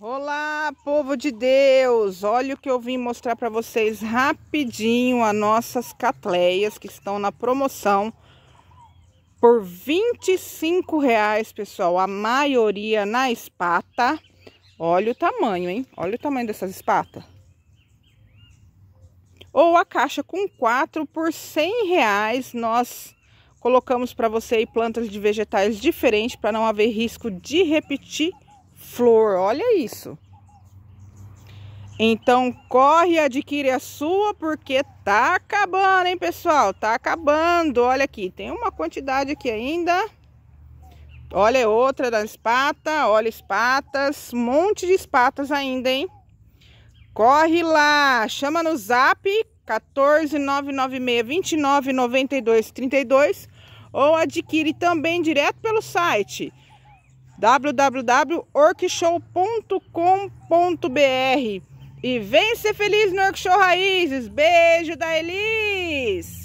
Olá, povo de Deus! Olha o que eu vim mostrar para vocês rapidinho as nossas catleias que estão na promoção por 25 reais, pessoal. A maioria na espata. Olha o tamanho, hein? Olha o tamanho dessas espatas. Ou a caixa com 4 por 100 reais. Nós colocamos para você aí plantas de vegetais diferentes para não haver risco de repetir flor, olha isso. Então corre e adquire a sua porque tá acabando, hein, pessoal? Tá acabando. Olha aqui, tem uma quantidade aqui ainda. Olha outra das patas. olha espatas, um monte de espatas ainda, hein? Corre lá, chama no zap 14996 32 ou adquire também direto pelo site www.orkshow.com.br e vem ser feliz no Orkshow Raízes. Beijo da Elis!